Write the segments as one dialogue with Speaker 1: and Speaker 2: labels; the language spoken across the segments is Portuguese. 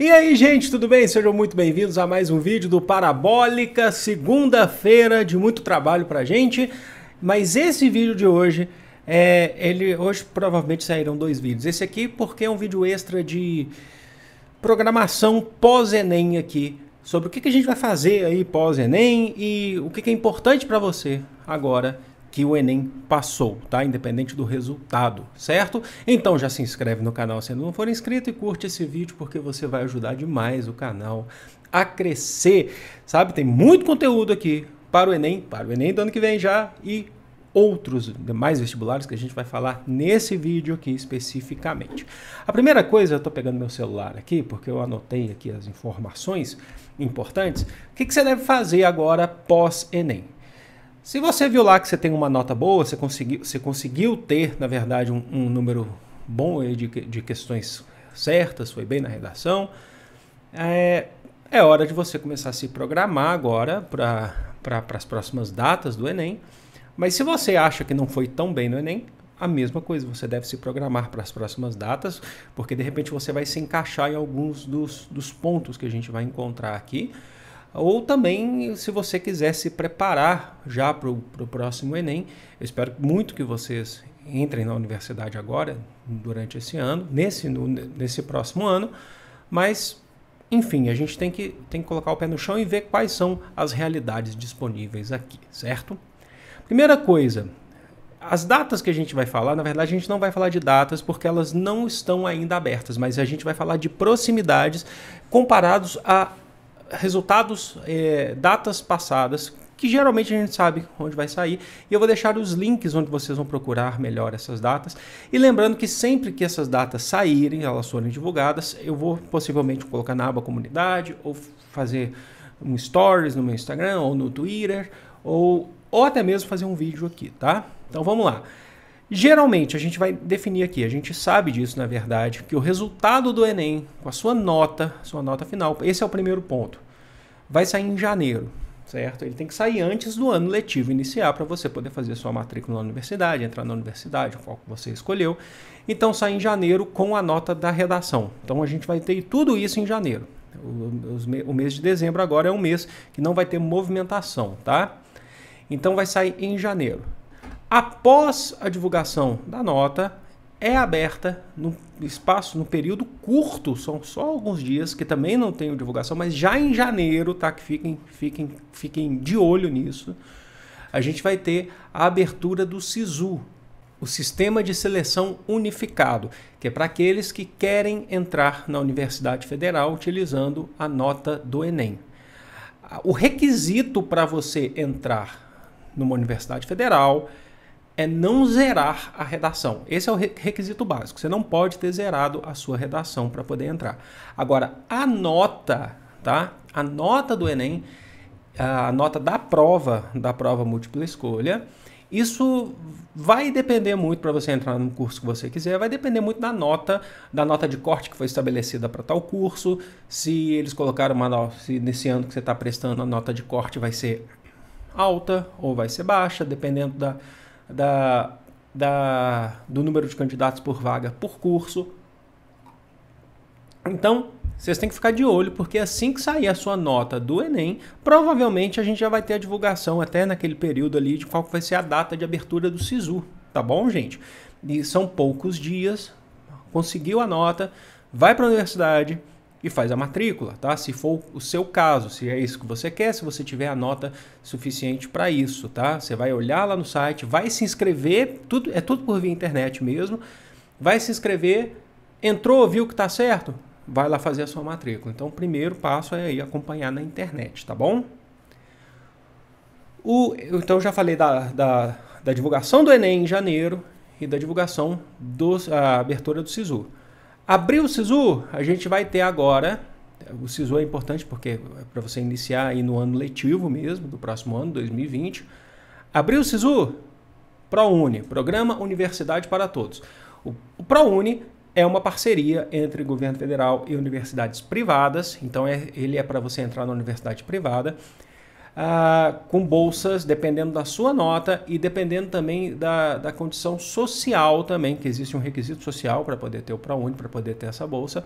Speaker 1: E aí, gente, tudo bem? Sejam muito bem-vindos a mais um vídeo do Parabólica, segunda-feira de muito trabalho pra gente. Mas esse vídeo de hoje, é, ele hoje provavelmente sairão dois vídeos. Esse aqui porque é um vídeo extra de programação pós-ENEM aqui, sobre o que, que a gente vai fazer aí pós-ENEM e o que, que é importante para você agora que o Enem passou, tá? Independente do resultado, certo? Então já se inscreve no canal se ainda não for inscrito e curte esse vídeo porque você vai ajudar demais o canal a crescer, sabe? Tem muito conteúdo aqui para o Enem, para o Enem do ano que vem já e outros demais vestibulares que a gente vai falar nesse vídeo aqui especificamente. A primeira coisa, eu estou pegando meu celular aqui, porque eu anotei aqui as informações importantes. O que, que você deve fazer agora pós-Enem? Se você viu lá que você tem uma nota boa, você conseguiu, você conseguiu ter, na verdade, um, um número bom de, de questões certas, foi bem na redação, é, é hora de você começar a se programar agora para pra, as próximas datas do Enem. Mas se você acha que não foi tão bem no Enem, a mesma coisa, você deve se programar para as próximas datas, porque de repente você vai se encaixar em alguns dos, dos pontos que a gente vai encontrar aqui. Ou também, se você quiser se preparar já para o próximo Enem, eu espero muito que vocês entrem na universidade agora, durante esse ano, nesse, no, nesse próximo ano, mas enfim, a gente tem que, tem que colocar o pé no chão e ver quais são as realidades disponíveis aqui, certo? Primeira coisa, as datas que a gente vai falar, na verdade a gente não vai falar de datas porque elas não estão ainda abertas, mas a gente vai falar de proximidades comparados a resultados, é, datas passadas, que geralmente a gente sabe onde vai sair. E eu vou deixar os links onde vocês vão procurar melhor essas datas. E lembrando que sempre que essas datas saírem, elas forem divulgadas, eu vou possivelmente colocar na aba comunidade ou fazer um stories no meu Instagram ou no Twitter ou, ou até mesmo fazer um vídeo aqui, tá? Então vamos lá. Geralmente, a gente vai definir aqui, a gente sabe disso na verdade, que o resultado do Enem, com a sua nota, sua nota final, esse é o primeiro ponto, vai sair em janeiro, certo? Ele tem que sair antes do ano letivo iniciar para você poder fazer sua matrícula na universidade, entrar na universidade, qual que você escolheu. Então, sai em janeiro com a nota da redação. Então, a gente vai ter tudo isso em janeiro. O, o mês de dezembro agora é um mês que não vai ter movimentação, tá? Então, vai sair em janeiro após a divulgação da nota, é aberta no espaço, no período curto, são só alguns dias, que também não tem divulgação, mas já em janeiro, tá? Que fiquem, fiquem, fiquem de olho nisso. A gente vai ter a abertura do SISU, o Sistema de Seleção Unificado, que é para aqueles que querem entrar na Universidade Federal utilizando a nota do Enem. O requisito para você entrar numa Universidade Federal é não zerar a redação. Esse é o requisito básico. Você não pode ter zerado a sua redação para poder entrar. Agora, a nota, tá? A nota do Enem, a nota da prova, da prova múltipla escolha, isso vai depender muito para você entrar no curso que você quiser, vai depender muito da nota, da nota de corte que foi estabelecida para tal curso. Se eles colocaram uma nota, se nesse ano que você está prestando, a nota de corte vai ser alta ou vai ser baixa, dependendo da, da, da, do número de candidatos por vaga por curso. Então, vocês têm que ficar de olho, porque assim que sair a sua nota do Enem, provavelmente a gente já vai ter a divulgação até naquele período ali de qual vai ser a data de abertura do SISU, tá bom, gente? E são poucos dias, conseguiu a nota, vai para a universidade, e faz a matrícula, tá? Se for o seu caso, se é isso que você quer, se você tiver a nota suficiente para isso, tá? Você vai olhar lá no site, vai se inscrever, tudo é tudo por via internet mesmo. Vai se inscrever, entrou, viu que tá certo, vai lá fazer a sua matrícula. Então, o primeiro passo é aí acompanhar na internet, tá bom? O, então, já falei da, da, da divulgação do Enem em janeiro e da divulgação da abertura do SISU. Abriu o SISU, a gente vai ter agora. O SISU é importante porque é para você iniciar aí no ano letivo mesmo, do próximo ano, 2020. Abriu o SISU? ProUni, Programa Universidade para Todos. O, o ProUni é uma parceria entre governo federal e universidades privadas, então é, ele é para você entrar na universidade privada ah, com bolsas, dependendo da sua nota e dependendo também da, da condição social também, que existe um requisito social para poder ter o ProUni, para poder ter essa bolsa,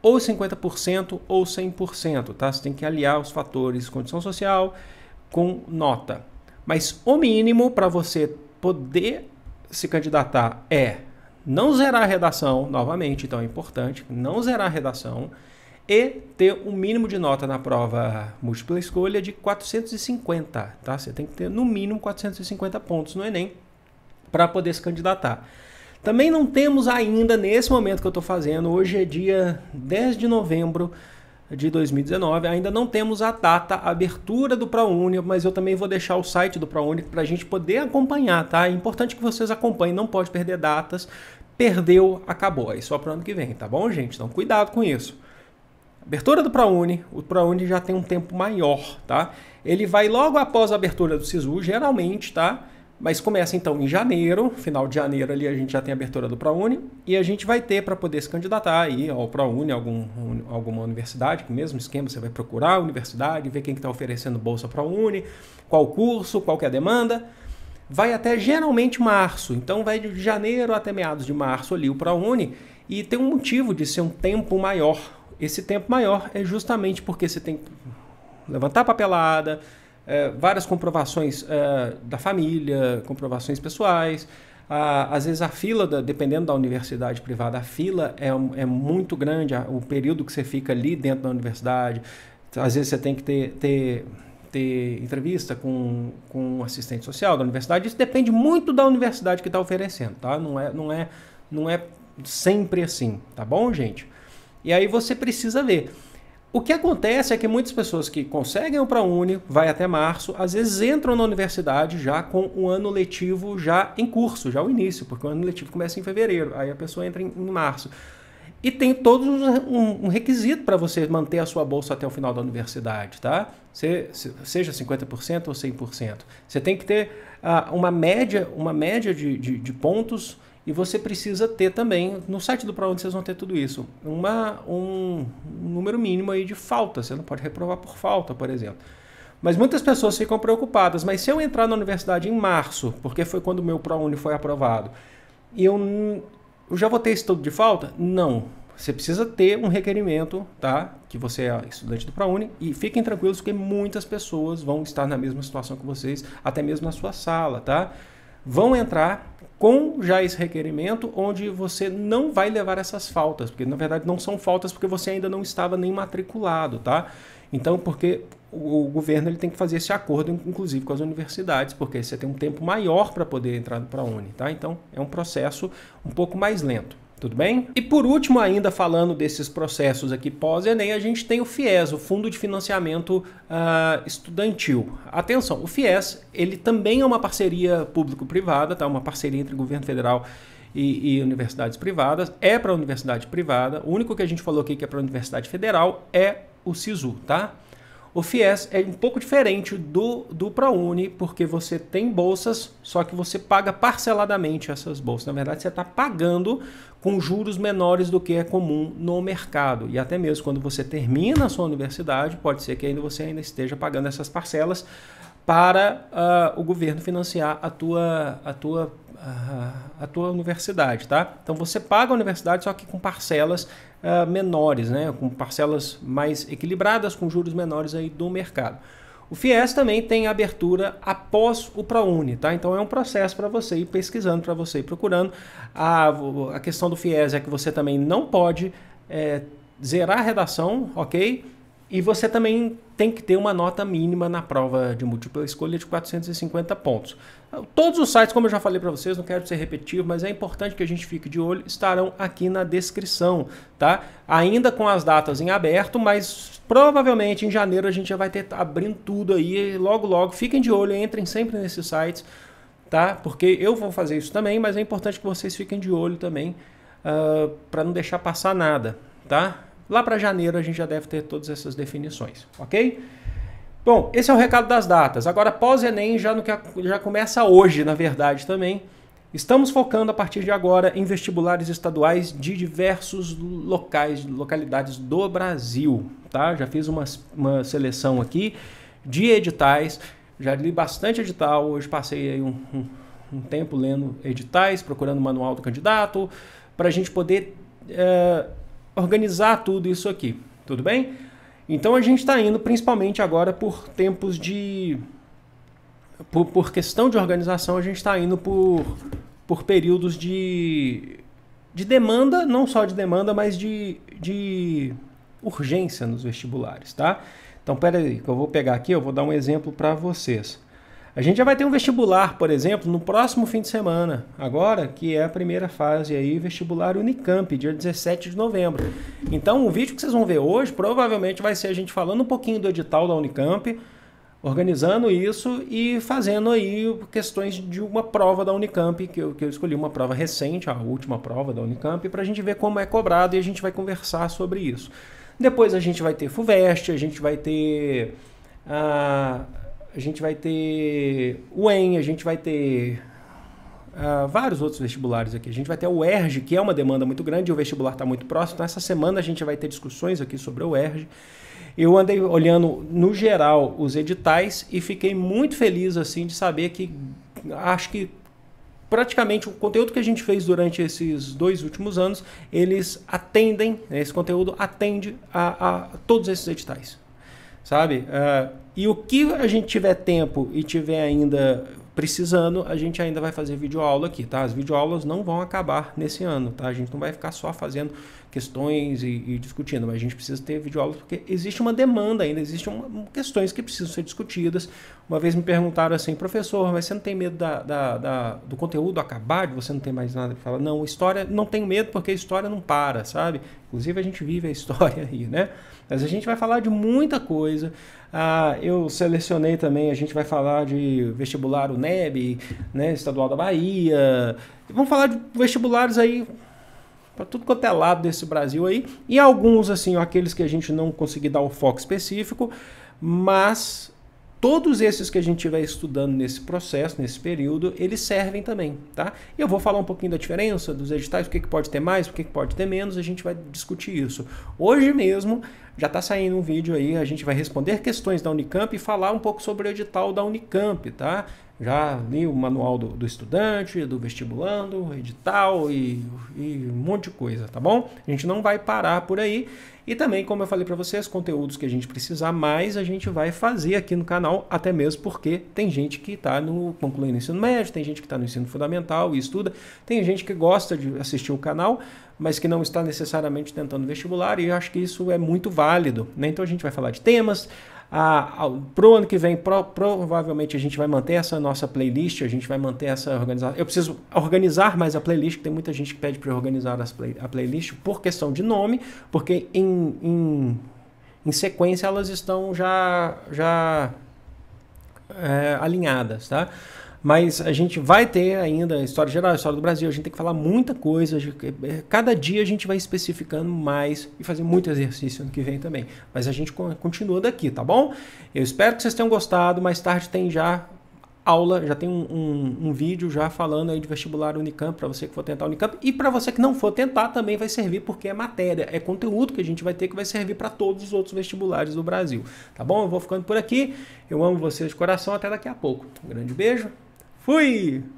Speaker 1: ou 50% ou 100%, tá? Você tem que aliar os fatores condição social com nota. Mas o mínimo para você poder se candidatar é não zerar a redação, novamente, então é importante, não zerar a redação, e ter um mínimo de nota na prova múltipla escolha de 450, tá? Você tem que ter no mínimo 450 pontos no Enem para poder se candidatar. Também não temos ainda, nesse momento que eu estou fazendo, hoje é dia 10 de novembro de 2019, ainda não temos a data a abertura do ProUni, mas eu também vou deixar o site do ProUni para a gente poder acompanhar, tá? É importante que vocês acompanhem, não pode perder datas. Perdeu, acabou. É só para ano que vem, tá bom, gente? Então cuidado com isso. Abertura do ProUni, o ProUni já tem um tempo maior, tá? Ele vai logo após a abertura do SISU, geralmente, tá? Mas começa então em janeiro, final de janeiro ali a gente já tem a abertura do ProUni e a gente vai ter para poder se candidatar aí ao ProUni, algum, alguma universidade, o mesmo esquema você vai procurar a universidade, ver quem está que tá oferecendo bolsa ProUni, qual curso, qual que é a demanda. Vai até geralmente março, então vai de janeiro até meados de março ali o ProUni e tem um motivo de ser um tempo maior, esse tempo maior é justamente porque você tem que levantar a papelada, é, várias comprovações é, da família, comprovações pessoais. A, às vezes a fila, da, dependendo da universidade privada, a fila é, é muito grande, a, o período que você fica ali dentro da universidade. Às vezes você tem que ter, ter ter entrevista com, com um assistente social da universidade. Isso depende muito da universidade que está oferecendo, tá? Não é, não é, não é sempre assim, tá bom, gente? E aí você precisa ver. O que acontece é que muitas pessoas que conseguem o ProUni, vai até março, às vezes entram na universidade já com o ano letivo já em curso, já o início, porque o ano letivo começa em fevereiro, aí a pessoa entra em, em março. E tem todo um, um requisito para você manter a sua bolsa até o final da universidade, tá? Você, seja 50% ou 100%. Você tem que ter ah, uma média, uma média de, de, de pontos e você precisa ter também, no site do ProUni vocês vão ter tudo isso, uma, um número mínimo aí de falta. Você não pode reprovar por falta, por exemplo. Mas muitas pessoas ficam preocupadas. Mas se eu entrar na universidade em março, porque foi quando o meu ProUni foi aprovado, e eu, eu já vou ter estudo de falta? Não. Você precisa ter um requerimento, tá? Que você é estudante do ProUni. E fiquem tranquilos que muitas pessoas vão estar na mesma situação que vocês, até mesmo na sua sala, tá? vão entrar com já esse requerimento, onde você não vai levar essas faltas, porque na verdade não são faltas porque você ainda não estava nem matriculado, tá? Então, porque o, governo ele tem que fazer esse acordo, inclusive com as universidades, porque você tem um tempo maior para poder entrar para a Uni, tá? Então, é um processo um pouco mais lento. Tudo bem? E por último, ainda falando desses processos aqui pós-ENEM, a gente tem o FIES, o Fundo de Financiamento uh, Estudantil. Atenção, o FIES, ele também é uma parceria público-privada, tá? Uma parceria entre governo federal e, e, universidades privadas, é para a universidade privada. O único que a gente falou aqui que é para a universidade federal é o SISU, tá? O FIES é um pouco diferente do, do ProUni, porque você tem bolsas, só que você paga parceladamente essas bolsas. Na verdade, você está pagando com juros menores do que é comum no mercado. E até mesmo quando você termina a sua universidade, pode ser que ainda você ainda esteja pagando essas parcelas para uh, o governo financiar a tua, a tua a, tua universidade, tá? Então você paga a universidade só que com parcelas uh, menores, né? Com parcelas mais equilibradas, com juros menores aí do mercado. O FIES também tem abertura após o ProUni, tá? Então é um processo para você ir pesquisando, para você ir procurando. A, a questão do FIES é que você também não pode é, zerar a redação, ok? E você também tem que ter uma nota mínima na prova de múltipla escolha de 450 pontos. Todos os sites, como eu já falei para vocês, não quero ser repetitivo, mas é importante que a gente fique de olho, estarão aqui na descrição, tá? Ainda com as datas em aberto, mas provavelmente em janeiro a gente já vai ter abrindo tudo aí, logo logo, fiquem de olho, entrem sempre nesses sites, tá? Porque eu vou fazer isso também, mas é importante que vocês fiquem de olho também, uh, ah, para não deixar passar nada, tá? Lá para janeiro a gente já deve ter todas essas definições, ok? Bom, esse é o recado das datas. Agora, pós-Enem, já, no que já começa hoje, na verdade, também. Estamos focando a partir de agora em vestibulares estaduais de diversos locais, localidades do Brasil, tá? Já fiz uma, uma seleção aqui de editais, já li bastante edital, hoje passei aí um, um, um tempo lendo editais, procurando o manual do candidato, para a gente poder eh, organizar tudo isso aqui, tudo bem? Então a gente está indo principalmente agora por tempos de. Por, por questão de organização, a gente está indo por, por períodos de, de demanda, não só de demanda, mas de, de urgência nos vestibulares, tá? Então, peraí, que eu vou pegar aqui, eu vou dar um exemplo para vocês. A gente já vai ter um vestibular, por exemplo, no próximo fim de semana, agora, que é a primeira fase aí, vestibular Unicamp, dia 17 de novembro. Então, o vídeo que vocês vão ver hoje provavelmente vai ser a gente falando um pouquinho do edital da Unicamp, organizando isso e fazendo aí questões de uma prova da Unicamp, que eu, que eu escolhi uma prova recente, a última prova da Unicamp, para a gente ver como é cobrado e a gente vai conversar sobre isso. Depois a gente vai ter FUVEST, a gente vai ter. Ah, a gente vai ter o EN, a gente vai ter uh, vários outros vestibulares aqui. A gente vai ter o ERJ, que é uma demanda muito grande, e o vestibular está muito próximo. Então, essa semana a gente vai ter discussões aqui sobre o ERJ. Eu andei olhando, no geral, os editais e fiquei muito feliz assim de saber que acho que praticamente o conteúdo que a gente fez durante esses dois últimos anos, eles atendem, esse conteúdo atende a, a todos esses editais. Sabe? Uh, e o que a gente tiver tempo e tiver ainda precisando, a gente ainda vai fazer videoaula aqui, tá? As videoaulas não vão acabar nesse ano, tá? A gente não vai ficar só fazendo questões e, e discutindo, mas a gente precisa ter videoaulas porque existe uma demanda ainda, existem questões que precisam ser discutidas. Uma vez me perguntaram assim, professor, mas você não tem medo da, da, da, do conteúdo acabar, de você não ter mais nada Fala, falar? Não, história, não tenho medo porque a história não para, sabe? Inclusive a gente vive a história aí, né? Mas a gente vai falar de muita coisa. Ah, eu selecionei também, a gente vai falar de vestibular UNEB, né, Estadual da Bahia. Vamos falar de vestibulares aí para tudo quanto é lado desse Brasil aí. E alguns, assim, aqueles que a gente não conseguir dar o foco específico, mas todos esses que a gente estiver estudando nesse processo, nesse período, eles servem também, tá? Eu vou falar um pouquinho da diferença dos editais, o que, que pode ter mais, o que, que pode ter menos, a gente vai discutir isso. Hoje mesmo já está saindo um vídeo aí, a gente vai responder questões da Unicamp e falar um pouco sobre o edital da Unicamp, tá? já li o manual do, do estudante, do vestibulando, edital e, e, um monte de coisa, tá bom? A gente não vai parar por aí. E também, como eu falei para vocês, conteúdos que a gente precisar mais, a gente vai fazer aqui no canal, até mesmo porque tem gente que está no concluindo ensino médio, tem gente que está no ensino fundamental e estuda, tem gente que gosta de assistir o canal, mas que não está necessariamente tentando vestibular, e eu acho que isso é muito válido. Né? Então a gente vai falar de temas, para o ano que vem, pro, provavelmente a gente vai manter essa nossa playlist, a gente vai manter essa organização. Eu preciso organizar mais a playlist, tem muita gente que pede para organizar play, a playlist por questão de nome, porque em, em, em sequência elas estão já, já é, alinhadas, tá? Mas a gente vai ter ainda a história geral, a história do Brasil, a gente tem que falar muita coisa. É, cada dia a gente vai especificando mais e fazer muito exercício ano que vem também. Mas a gente continua daqui, tá bom? Eu espero que vocês tenham gostado. Mais tarde tem já aula, já tem um, um, um vídeo já falando aí de vestibular Unicamp para você que for tentar Unicamp e para você que não for tentar também vai servir porque é matéria, é conteúdo que a gente vai ter que vai servir para todos os outros vestibulares do Brasil, tá bom? Eu vou ficando por aqui. Eu amo vocês de coração, até daqui a pouco. Um grande beijo. Fui!